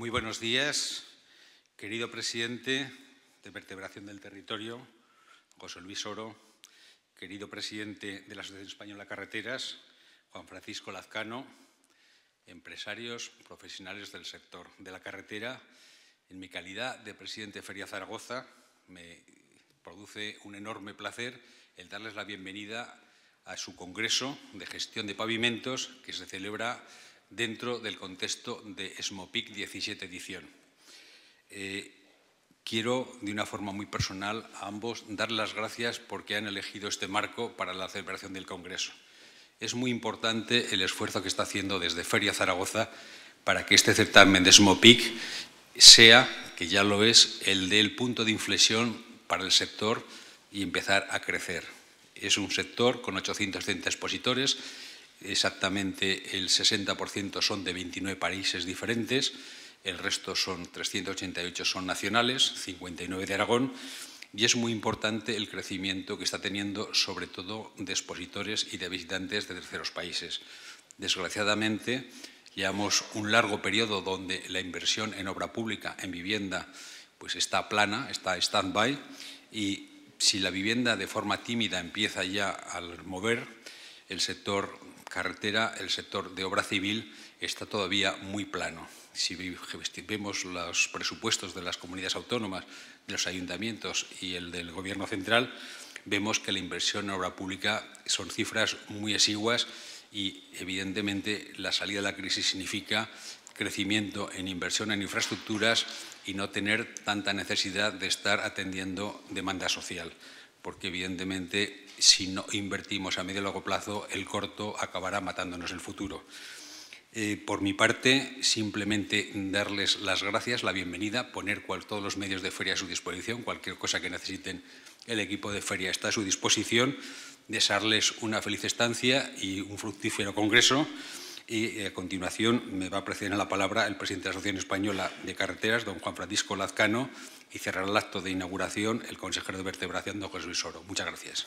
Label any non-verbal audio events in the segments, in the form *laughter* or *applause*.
Muy buenos días, querido presidente de Vertebración del Territorio, José Luis Oro, querido presidente de la Asociación Española Carreteras, Juan Francisco Lazcano, empresarios, profesionales del sector de la carretera. En mi calidad de presidente de Feria Zaragoza, me produce un enorme placer el darles la bienvenida a su Congreso de Gestión de Pavimentos que se celebra dentro del contexto de SMOPIC 17 edición. Eh, quiero, de una forma muy personal, a ambos dar las gracias porque han elegido este marco para la celebración del Congreso. Es muy importante el esfuerzo que está haciendo desde Feria Zaragoza para que este certamen de SMOPIC sea, que ya lo es, el del punto de inflexión para el sector y empezar a crecer. Es un sector con 830 expositores exactamente el 60% son de 29 países diferentes, el resto son 388 son nacionales, 59 de Aragón, y es muy importante el crecimiento que está teniendo sobre todo de expositores y de visitantes de terceros países. Desgraciadamente, llevamos un largo periodo donde la inversión en obra pública, en vivienda, pues está plana, está stand-by, y si la vivienda de forma tímida empieza ya a mover, el sector carretera, el sector de obra civil está todavía muy plano. Si vemos los presupuestos de las comunidades autónomas, de los ayuntamientos y el del Gobierno central, vemos que la inversión en obra pública son cifras muy exiguas y, evidentemente, la salida de la crisis significa crecimiento en inversión en infraestructuras y no tener tanta necesidad de estar atendiendo demanda social porque evidentemente si no invertimos a medio y largo plazo, el corto acabará matándonos el futuro. Eh, por mi parte, simplemente darles las gracias, la bienvenida, poner todos los medios de feria a su disposición, cualquier cosa que necesiten, el equipo de feria está a su disposición, desearles una feliz estancia y un fructífero congreso. Y eh, a continuación me va a preceder la palabra el presidente de la Asociación Española de Carreteras, don Juan Francisco Lazcano, y cerrará el acto de inauguración el consejero de vertebración, don José Luis Oro. Muchas gracias.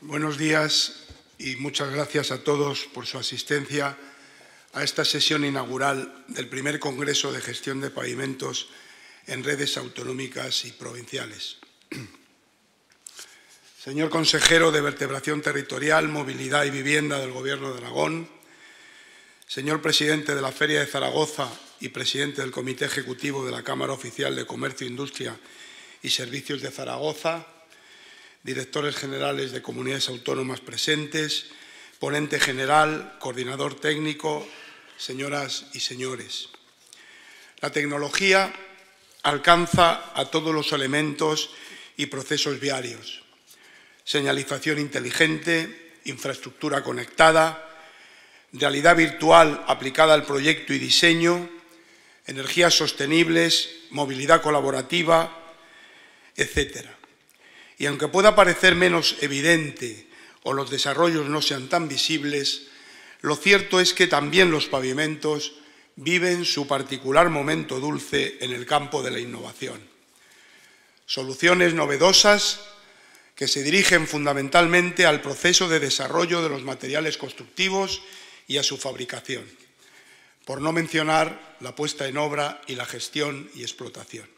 buenos días y muchas gracias a todos por su asistencia a esta sesión inaugural del primer Congreso de Gestión de Pavimentos en redes autonómicas y provinciales. *clears throat* Señor consejero de Vertebración Territorial, Movilidad y Vivienda del Gobierno de Aragón, señor presidente de la Feria de Zaragoza y presidente del Comité Ejecutivo de la Cámara Oficial de Comercio, Industria y Servicios de Zaragoza, directores generales de comunidades autónomas presentes, ponente general, coordinador técnico, señoras y señores. La tecnología alcanza a todos los elementos y procesos viarios. Señalización inteligente, infraestructura conectada, realidad virtual aplicada al proyecto y diseño, energías sostenibles, movilidad colaborativa, etc. Y aunque pueda parecer menos evidente o los desarrollos no sean tan visibles, lo cierto es que también los pavimentos viven su particular momento dulce en el campo de la innovación. Soluciones novedosas que se dirigen fundamentalmente al proceso de desarrollo de los materiales constructivos y a su fabricación, por no mencionar la puesta en obra y la gestión y explotación.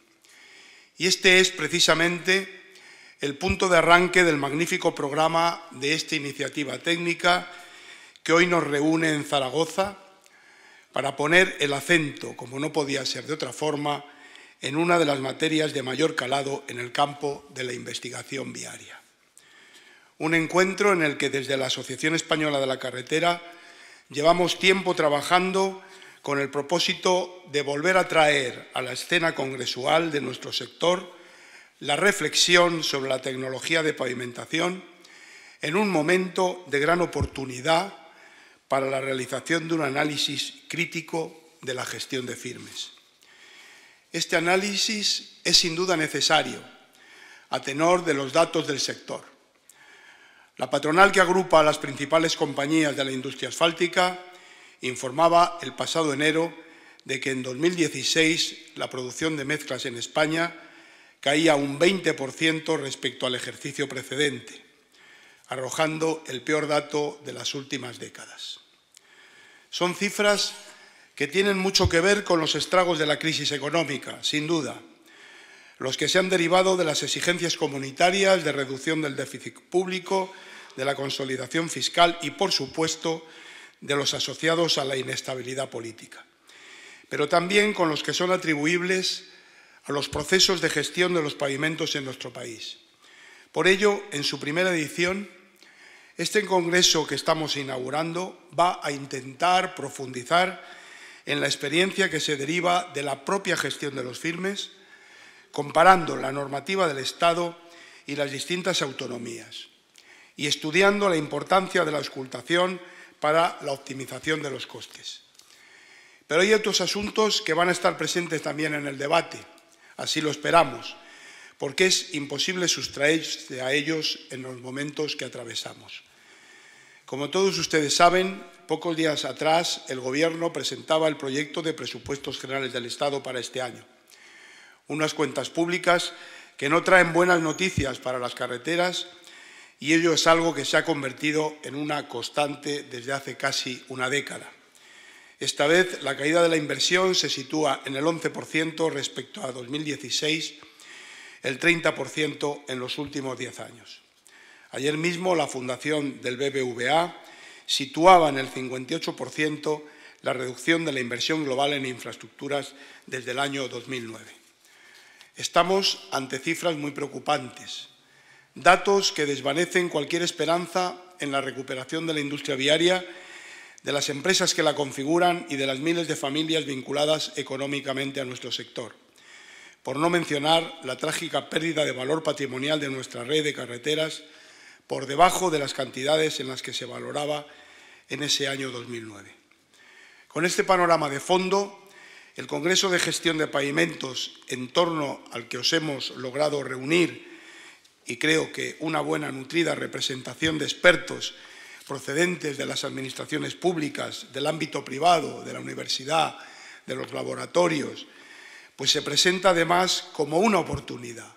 Y este es precisamente el punto de arranque del magnífico programa de esta iniciativa técnica que hoy nos reúne en Zaragoza para poner el acento, como no podía ser de otra forma, en una de las materias de mayor calado en el campo de la investigación viaria. Un encuentro en el que desde la Asociación Española de la Carretera llevamos tiempo trabajando con el propósito de volver a traer a la escena congresual de nuestro sector la reflexión sobre la tecnología de pavimentación en un momento de gran oportunidad para la realización de un análisis crítico de la gestión de firmes. Este análisis es sin duda necesario a tenor de los datos del sector. La patronal que agrupa a las principales compañías de la industria asfáltica informaba el pasado enero de que en 2016 la producción de mezclas en España caía un 20% respecto al ejercicio precedente arrojando el peor dato de las últimas décadas. Son cifras que tienen mucho que ver con los estragos de la crisis económica, sin duda, los que se han derivado de las exigencias comunitarias de reducción del déficit público, de la consolidación fiscal y, por supuesto, de los asociados a la inestabilidad política, pero también con los que son atribuibles a los procesos de gestión de los pavimentos en nuestro país. Por ello, en su primera edición, este congreso que estamos inaugurando va a intentar profundizar en la experiencia que se deriva de la propia gestión de los firmes, comparando la normativa del Estado y las distintas autonomías, y estudiando la importancia de la auscultación para la optimización de los costes. Pero hay otros asuntos que van a estar presentes también en el debate, así lo esperamos, porque es imposible sustraerse a ellos en los momentos que atravesamos. Como todos ustedes saben, pocos días atrás el Gobierno presentaba el proyecto de presupuestos generales del Estado para este año. Unas cuentas públicas que no traen buenas noticias para las carreteras y ello es algo que se ha convertido en una constante desde hace casi una década. Esta vez la caída de la inversión se sitúa en el 11% respecto a 2016 el 30% en los últimos 10 años. Ayer mismo la Fundación del BBVA situaba en el 58% la reducción de la inversión global en infraestructuras desde el año 2009. Estamos ante cifras muy preocupantes, datos que desvanecen cualquier esperanza en la recuperación de la industria viaria, de las empresas que la configuran y de las miles de familias vinculadas económicamente a nuestro sector por no mencionar la trágica pérdida de valor patrimonial de nuestra red de carreteras por debajo de las cantidades en las que se valoraba en ese año 2009. Con este panorama de fondo, el Congreso de Gestión de Pavimentos, en torno al que os hemos logrado reunir, y creo que una buena, nutrida representación de expertos procedentes de las administraciones públicas, del ámbito privado, de la universidad, de los laboratorios, pues se presenta además como una oportunidad,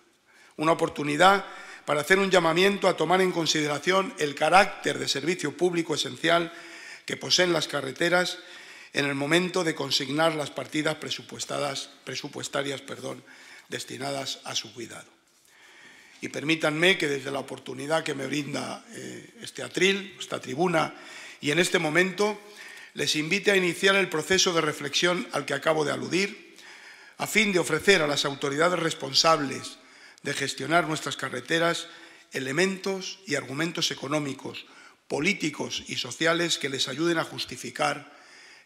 una oportunidad para hacer un llamamiento a tomar en consideración el carácter de servicio público esencial que poseen las carreteras en el momento de consignar las partidas presupuestarias perdón, destinadas a su cuidado. Y permítanme que desde la oportunidad que me brinda eh, este atril, esta tribuna, y en este momento les invite a iniciar el proceso de reflexión al que acabo de aludir, a fin de ofrecer a las autoridades responsables de gestionar nuestras carreteras elementos y argumentos económicos, políticos y sociales que les ayuden a justificar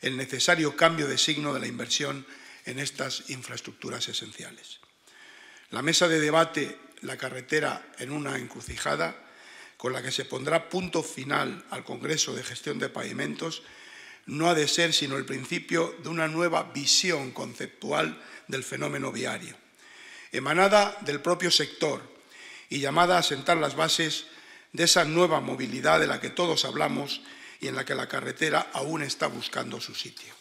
el necesario cambio de signo de la inversión en estas infraestructuras esenciales. La mesa de debate La carretera en una encrucijada, con la que se pondrá punto final al Congreso de Gestión de Pavimentos, no ha de ser sino el principio de una nueva visión conceptual del fenómeno viario, emanada del propio sector y llamada a sentar las bases de esa nueva movilidad de la que todos hablamos y en la que la carretera aún está buscando su sitio.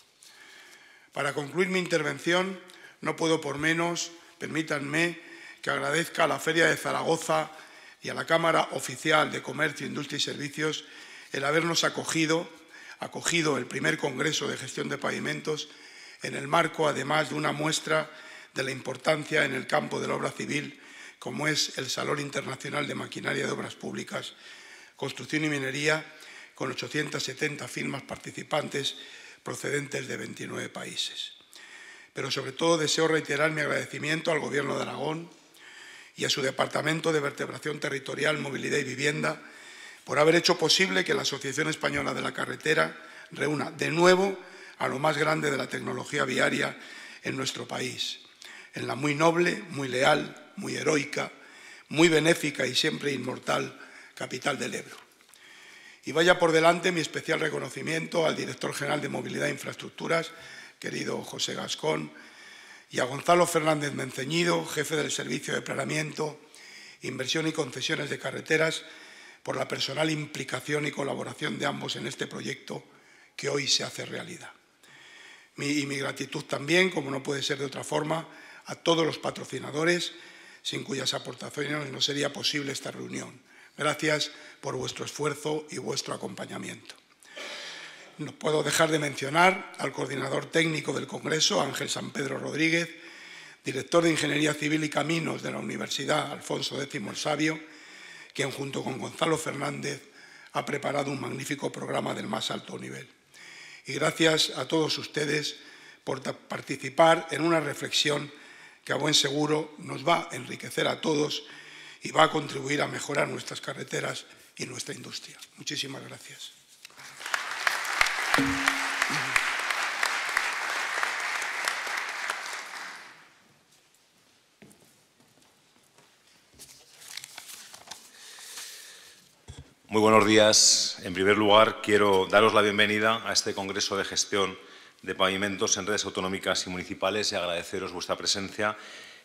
Para concluir mi intervención, no puedo por menos, permítanme, que agradezca a la Feria de Zaragoza y a la Cámara Oficial de Comercio, Industria y Servicios el habernos acogido, acogido el primer Congreso de Gestión de Pavimentos en el marco, además, de una muestra de la importancia en el campo de la obra civil, como es el Salón Internacional de Maquinaria de Obras Públicas, Construcción y Minería, con 870 firmas participantes procedentes de 29 países. Pero sobre todo deseo reiterar mi agradecimiento al Gobierno de Aragón y a su Departamento de Vertebración Territorial, Movilidad y Vivienda por haber hecho posible que la Asociación Española de la Carretera reúna de nuevo a lo más grande de la tecnología viaria en nuestro país, en la muy noble, muy leal, muy heroica, muy benéfica y siempre inmortal capital del Ebro. Y vaya por delante mi especial reconocimiento al director general de Movilidad e Infraestructuras, querido José Gascón, y a Gonzalo Fernández Menceñido, jefe del Servicio de Planeamiento, Inversión y Concesiones de Carreteras, por la personal implicación y colaboración de ambos en este proyecto que hoy se hace realidad y mi gratitud también, como no puede ser de otra forma, a todos los patrocinadores, sin cuyas aportaciones no sería posible esta reunión. Gracias por vuestro esfuerzo y vuestro acompañamiento. No puedo dejar de mencionar al coordinador técnico del Congreso, Ángel San Pedro Rodríguez, director de Ingeniería Civil y Caminos de la Universidad Alfonso X el Sabio, quien junto con Gonzalo Fernández ha preparado un magnífico programa del más alto nivel y gracias a todos ustedes por participar en una reflexión que a buen seguro nos va a enriquecer a todos y va a contribuir a mejorar nuestras carreteras y nuestra industria. Muchísimas gracias. Muy buenos días. En primer lugar, quiero daros la bienvenida a este Congreso de Gestión de Pavimentos en Redes Autonómicas y Municipales y agradeceros vuestra presencia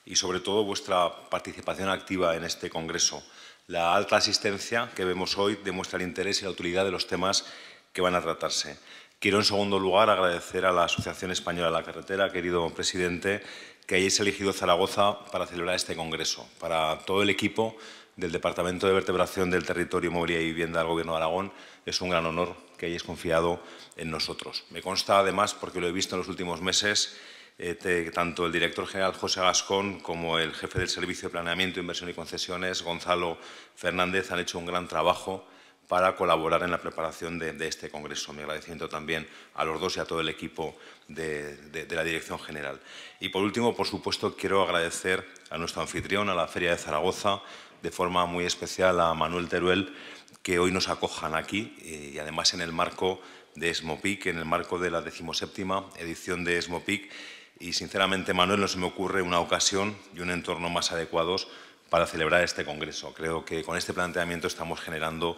y, sobre todo, vuestra participación activa en este Congreso. La alta asistencia que vemos hoy demuestra el interés y la utilidad de los temas que van a tratarse. Quiero, en segundo lugar, agradecer a la Asociación Española de la Carretera, querido presidente, que hayáis elegido Zaragoza para celebrar este Congreso. Para todo el equipo del Departamento de Vertebración del Territorio, Movilidad y Vivienda del Gobierno de Aragón, es un gran honor que hayáis confiado en nosotros. Me consta, además, porque lo he visto en los últimos meses, eh, tanto el director general José Gascón como el jefe del Servicio de Planeamiento, Inversión y Concesiones, Gonzalo Fernández, han hecho un gran trabajo para colaborar en la preparación de, de este Congreso. Mi agradecimiento también a los dos y a todo el equipo de, la Dirección General. Y por último, por supuesto, quiero agradecer a nuestro anfitrión, a la Feria de Zaragoza, de forma muy especial a Manuel Teruel, que hoy nos acojan aquí eh, y además en el marco de SMOPIC, en el marco de la decimoséptima edición de SMOPIC. Y sinceramente, Manuel, no se me ocurre una ocasión y un entorno más adecuados para celebrar este congreso. Creo que con este planteamiento estamos generando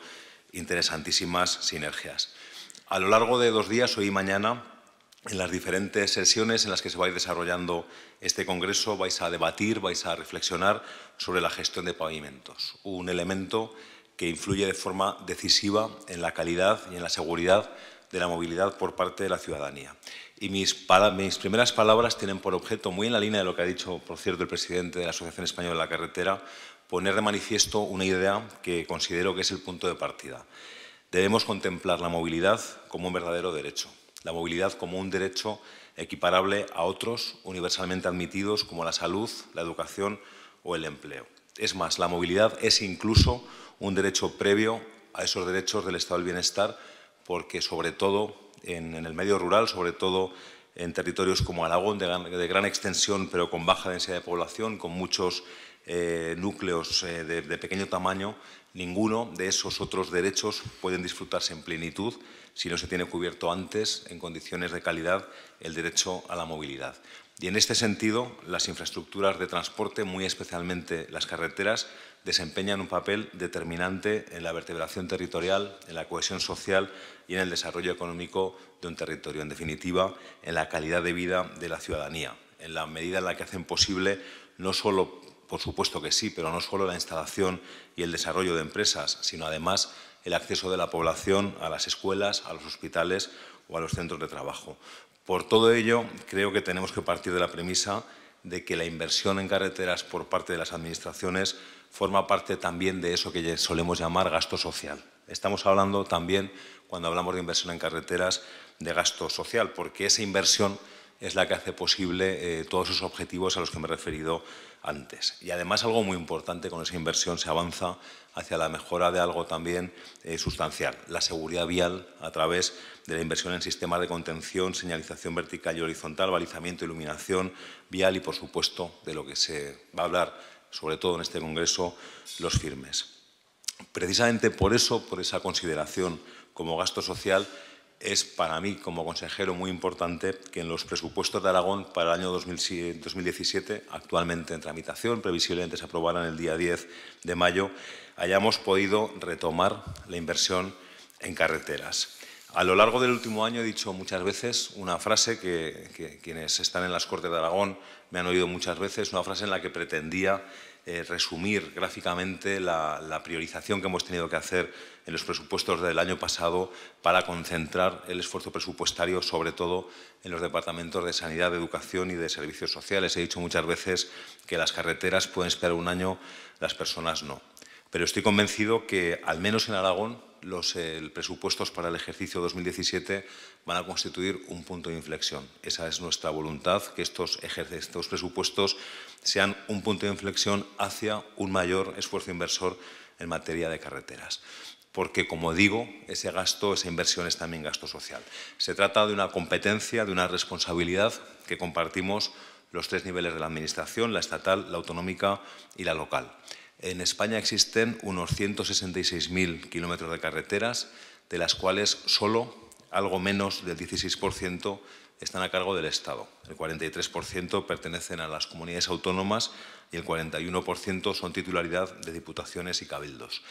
interesantísimas sinergias. A lo largo de dos días, hoy y mañana, en las diferentes sesiones en las que se va a ir desarrollando este Congreso vais a debatir, vais a reflexionar sobre la gestión de pavimentos, un elemento que influye de forma decisiva en la calidad y en la seguridad de la movilidad por parte de la ciudadanía. Y mis, primeras palabras tienen por objeto, muy en la línea de lo que ha dicho, por cierto, el presidente de la Asociación Española de la Carretera, poner de manifiesto una idea que considero que es el punto de partida. Debemos contemplar la movilidad como un verdadero derecho, la movilidad como un derecho equiparable a otros universalmente admitidos como la salud, la educación o el empleo. Es más, la movilidad es incluso un derecho previo a esos derechos del estado del bienestar porque sobre todo en, el medio rural, sobre todo en territorios como Aragón de gran, extensión pero con baja densidad de población, con muchos eh, núcleos eh, de, de pequeño tamaño, ninguno de esos otros derechos pueden disfrutarse en plenitud si no se tiene cubierto antes, en condiciones de calidad, el derecho a la movilidad. Y en este sentido, las infraestructuras de transporte, muy especialmente las carreteras, desempeñan un papel determinante en la vertebración territorial, en la cohesión social y en el desarrollo económico de un territorio. En definitiva, en la calidad de vida de la ciudadanía, en la medida en la que hacen posible no solo, por supuesto que sí, pero no solo la instalación y el desarrollo de empresas, sino además el acceso de la población a las escuelas, a los hospitales o a los centros de trabajo. Por todo ello, creo que tenemos que partir de la premisa de que la inversión en carreteras por parte de las administraciones forma parte también de eso que solemos llamar gasto social. Estamos hablando también, cuando hablamos de inversión en carreteras, de gasto social, porque esa inversión es la que hace posible eh, todos esos objetivos a los que me he referido antes. Y además algo muy importante con esa inversión se avanza hacia la mejora de algo también eh, sustancial, la seguridad vial a través de la inversión en sistemas de contención, señalización vertical y horizontal, balizamiento, iluminación vial y, por supuesto, de lo que se va a hablar, sobre todo en este Congreso, los firmes. Precisamente por eso, por esa consideración como gasto social, es para mí como consejero muy importante que en los presupuestos de Aragón para el año 2017, actualmente en tramitación, previsiblemente se aprobarán el día 10 de mayo, hayamos podido retomar la inversión en carreteras. A lo largo del último año he dicho muchas veces una frase que, que quienes están en las Cortes de Aragón me han oído muchas veces, una frase en la que pretendía eh, resumir gráficamente la, la, priorización que hemos tenido que hacer en los presupuestos del año pasado para concentrar el esfuerzo presupuestario, sobre todo en los departamentos de sanidad, de educación y de servicios sociales. He dicho muchas veces que las carreteras pueden esperar un año, las personas no. Pero estoy convencido que, al menos en Aragón, los eh, presupuestos para el ejercicio 2017 van a constituir un punto de inflexión. Esa es nuestra voluntad, que estos, estos presupuestos sean un punto de inflexión hacia un mayor esfuerzo inversor en materia de carreteras porque, como digo, ese gasto, esa inversión es también gasto social. Se trata de una competencia, de una responsabilidad que compartimos los tres niveles de la Administración, la estatal, la autonómica y la local. En España existen unos 166.000 kilómetros de carreteras, de las cuales solo algo menos del 16% están a cargo del Estado. El 43% pertenecen a las comunidades autónomas y el 41% son titularidad de diputaciones y cabildos.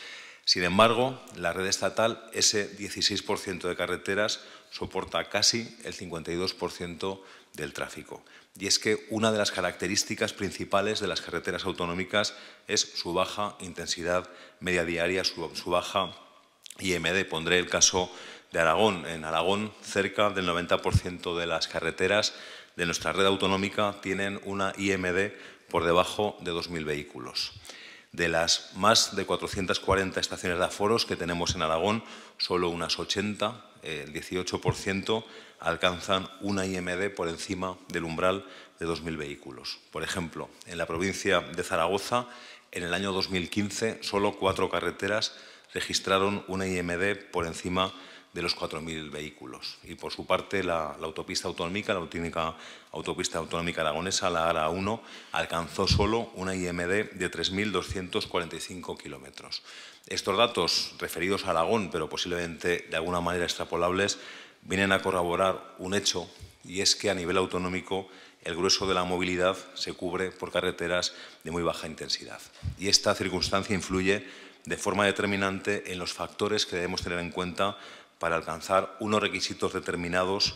Sin embargo, la red estatal, ese 16% de carreteras, soporta casi el 52% del tráfico y es que una de las características principales de las carreteras autonómicas es su baja intensidad media diaria, su, baja IMD. Pondré el caso de Aragón. En Aragón, cerca del 90% de las carreteras de nuestra red autonómica tienen una IMD por debajo de 2.000 vehículos. De las más de 440 estaciones de aforos que tenemos en Aragón, solo unas 80 el 18% alcanzan una IMD por encima del umbral de 2.000 vehículos. Por ejemplo, en la provincia de Zaragoza, en el año 2015, solo cuatro carreteras registraron una IMD por encima de los 4.000 vehículos. Y por su parte, la, autopista autonómica, la autopista autonómica aragonesa, la ARA 1, alcanzó solo una IMD de 3.245 kilómetros. Estos datos referidos a Aragón, pero posiblemente de alguna manera extrapolables, vienen a corroborar un hecho y es que a nivel autonómico el grueso de la movilidad se cubre por carreteras de muy baja intensidad. Y esta circunstancia influye de forma determinante en los factores que debemos tener en cuenta para alcanzar unos requisitos determinados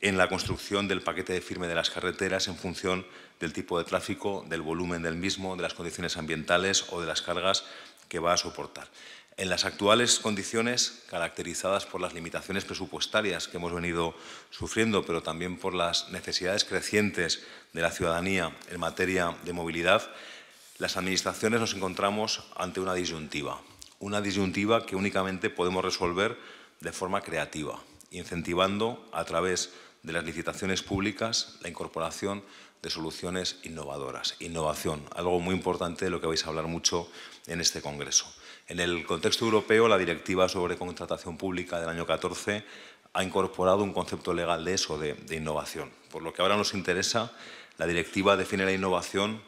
en la construcción del paquete de firme de las carreteras en función del tipo de tráfico, del volumen del mismo, de las condiciones ambientales o de las cargas que va a soportar. En las actuales condiciones, caracterizadas por las limitaciones presupuestarias que hemos venido sufriendo, pero también por las necesidades crecientes de la ciudadanía en materia de movilidad, las administraciones nos encontramos ante una disyuntiva. Una disyuntiva que únicamente podemos resolver de forma creativa, incentivando a través de las licitaciones públicas la incorporación de soluciones innovadoras, innovación, algo muy importante de lo que vais a hablar mucho en este Congreso. En el contexto europeo, la Directiva sobre Contratación Pública del año 14 ha incorporado un concepto legal de eso, de, innovación. Por lo que ahora nos interesa, la Directiva define la innovación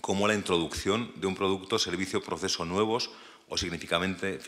como la introducción de un producto, servicio, proceso nuevos o significativamente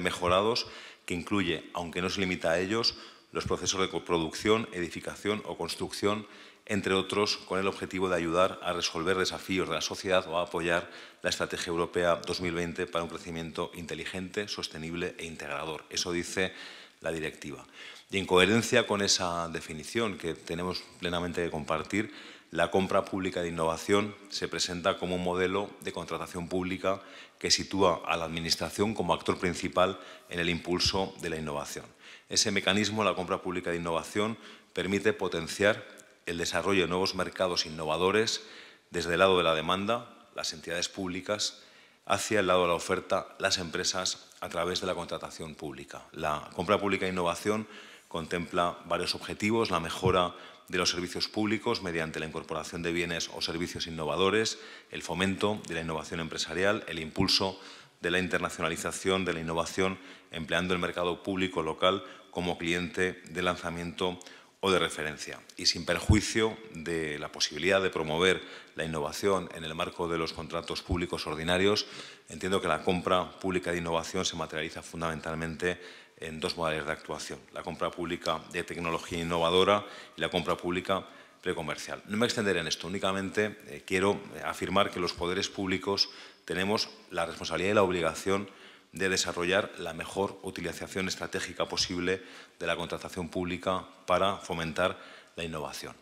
mejorados que incluye, aunque no se limita a ellos, los procesos de producción, edificación o construcción entre otros con el objetivo de ayudar a resolver desafíos de la sociedad o a apoyar la Estrategia Europea 2020 para un crecimiento inteligente, sostenible e integrador. Eso dice la directiva. Y en coherencia con esa definición que tenemos plenamente que compartir, la compra pública de innovación se presenta como un modelo de contratación pública que sitúa a la Administración como actor principal en el impulso de la innovación. Ese mecanismo, la compra pública de innovación, permite potenciar el desarrollo de nuevos mercados innovadores desde el lado de la demanda, las entidades públicas, hacia el lado de la oferta, las empresas, a través de la contratación pública. La compra pública e innovación contempla varios objetivos, la mejora de los servicios públicos mediante la incorporación de bienes o servicios innovadores, el fomento de la innovación empresarial, el impulso de la internacionalización de la innovación empleando el mercado público local como cliente de lanzamiento o de referencia y sin perjuicio de la posibilidad de promover la innovación en el marco de los contratos públicos ordinarios, entiendo que la compra pública de innovación se materializa fundamentalmente en dos modales de actuación, la compra pública de tecnología innovadora y la compra pública precomercial. No me extenderé en esto, únicamente eh, quiero afirmar que los poderes públicos tenemos la responsabilidad y la obligación de desarrollar la mejor utilización estratégica posible de la contratación pública para fomentar la innovación.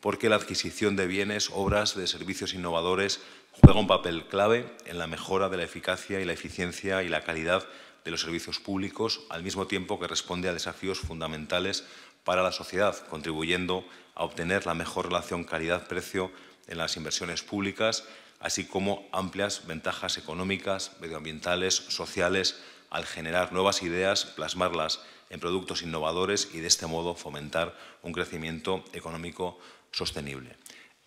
Porque la adquisición de bienes, obras, de servicios innovadores juega un papel clave en la mejora de la eficacia y la eficiencia y la calidad de los servicios públicos, al mismo tiempo que responde a desafíos fundamentales para la sociedad, contribuyendo a obtener la mejor relación calidad-precio en las inversiones públicas así como amplias ventajas económicas, medioambientales, sociales, al generar nuevas ideas, plasmarlas en productos innovadores y de este modo fomentar un crecimiento económico sostenible.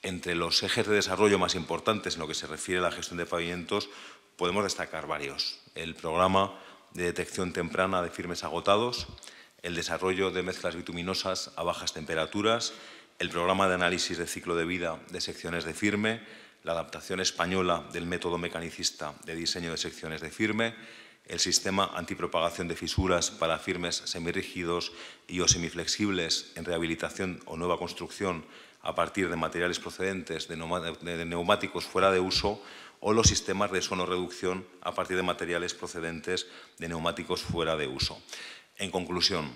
Entre los ejes de desarrollo más importantes en lo que se refiere a la gestión de pavimentos podemos destacar varios. El programa de detección temprana de firmes agotados, el desarrollo de mezclas bituminosas a bajas temperaturas, el programa de análisis de ciclo de vida de secciones de firme, la adaptación española del método mecanicista de diseño de secciones de firme, el sistema antipropagación de fisuras para firmes semirrígidos y o semiflexibles en rehabilitación o nueva construcción a partir de materiales procedentes de neumáticos fuera de uso o los sistemas de sonoreducción a partir de materiales procedentes de neumáticos fuera de uso. En conclusión,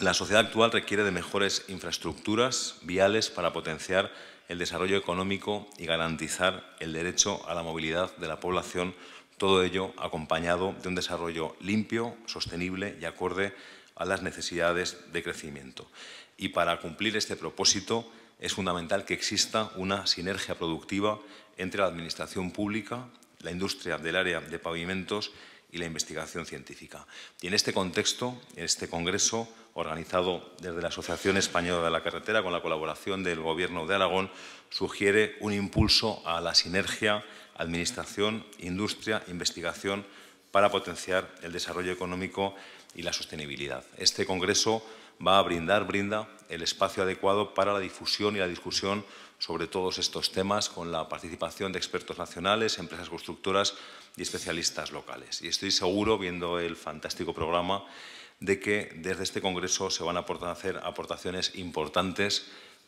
la sociedad actual requiere de mejores infraestructuras viales para potenciar el desarrollo económico y garantizar el derecho a la movilidad de la población, todo ello acompañado de un desarrollo limpio, sostenible y acorde a las necesidades de crecimiento. Y para cumplir este propósito es fundamental que exista una sinergia productiva entre la Administración pública, la industria del área de pavimentos y la investigación científica. Y en este contexto, este congreso organizado desde la Asociación Española de la Carretera con la colaboración del Gobierno de Aragón, sugiere un impulso a la sinergia administración, industria, investigación para potenciar el desarrollo económico y la sostenibilidad. Este congreso va a brindar, brinda el espacio adecuado para la difusión y la discusión sobre todos estos temas con la participación de expertos nacionales, empresas constructoras y especialistas locales. Y estoy seguro, viendo el fantástico programa, de que desde este Congreso se van a hacer aportaciones importantes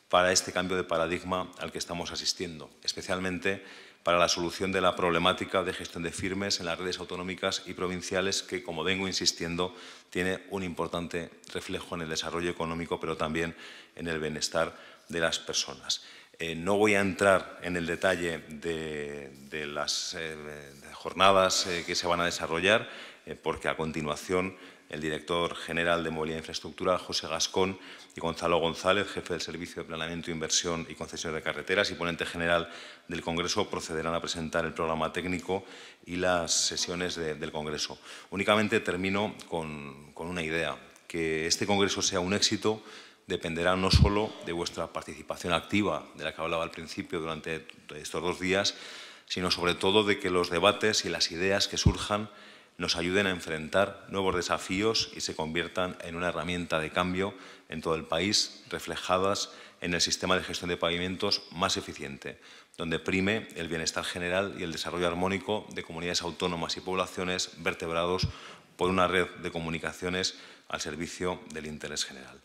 para este cambio de paradigma al que estamos asistiendo, especialmente para la solución de la problemática de gestión de firmes en las redes autonómicas y provinciales que, como vengo insistiendo, tiene un importante reflejo en el desarrollo económico, pero también en el bienestar de las personas. Eh, no voy a entrar en el detalle de, las eh, jornadas eh, que se van a desarrollar, porque a continuación el director general de Movilidad e Infraestructura, José Gascón, y Gonzalo González, jefe del Servicio de Planeamiento, Inversión y Concesión de Carreteras y ponente general del Congreso, procederán a presentar el programa técnico y las sesiones del Congreso. Únicamente termino con una idea, que este Congreso sea un éxito dependerá no solo de vuestra participación activa, de la que hablaba al principio durante estos dos días, sino sobre todo de que los debates y las ideas que surjan nos ayuden a enfrentar nuevos desafíos y se conviertan en una herramienta de cambio en todo el país, reflejadas en el sistema de gestión de pavimentos más eficiente, donde prime el bienestar general y el desarrollo armónico de comunidades autónomas y poblaciones vertebrados por una red de comunicaciones al servicio del interés general.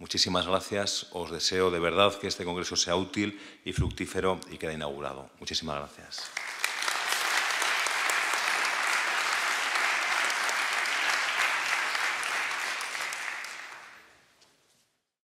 Muchísimas gracias. Os deseo de verdad que este Congreso sea útil y fructífero y quede inaugurado. Muchísimas gracias.